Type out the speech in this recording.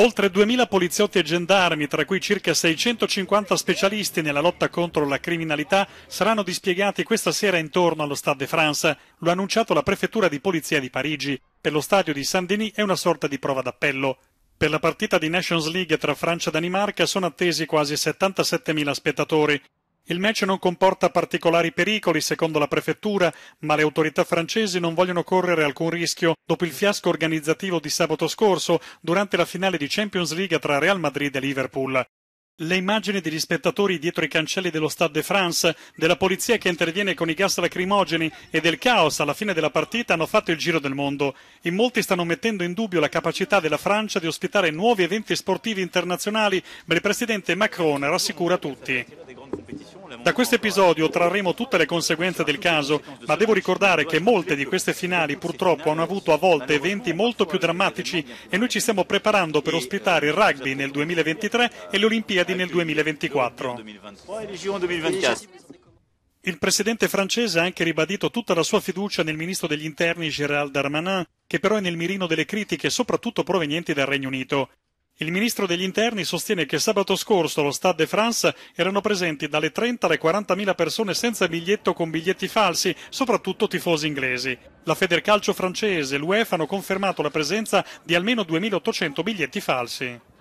Oltre 2.000 poliziotti e gendarmi, tra cui circa 650 specialisti nella lotta contro la criminalità, saranno dispiegati questa sera intorno allo Stade de France, lo ha annunciato la prefettura di polizia di Parigi. Per lo stadio di Saint-Denis è una sorta di prova d'appello. Per la partita di Nations League tra Francia e Danimarca sono attesi quasi 77.000 spettatori. Il match non comporta particolari pericoli, secondo la prefettura, ma le autorità francesi non vogliono correre alcun rischio dopo il fiasco organizzativo di sabato scorso durante la finale di Champions League tra Real Madrid e Liverpool. Le immagini degli spettatori dietro i cancelli dello Stade de France, della polizia che interviene con i gas lacrimogeni e del caos alla fine della partita hanno fatto il giro del mondo. In molti stanno mettendo in dubbio la capacità della Francia di ospitare nuovi eventi sportivi internazionali, ma il presidente Macron rassicura tutti. Da questo episodio trarremo tutte le conseguenze del caso, ma devo ricordare che molte di queste finali purtroppo hanno avuto a volte eventi molto più drammatici e noi ci stiamo preparando per ospitare il rugby nel 2023 e le Olimpiadi nel 2024. Il presidente francese ha anche ribadito tutta la sua fiducia nel ministro degli interni Gérald Darmanin, che però è nel mirino delle critiche soprattutto provenienti dal Regno Unito. Il ministro degli interni sostiene che sabato scorso allo Stade de France erano presenti dalle 30 alle 40.000 persone senza biglietto con biglietti falsi, soprattutto tifosi inglesi. La Federcalcio francese e l'UEFA hanno confermato la presenza di almeno 2.800 biglietti falsi.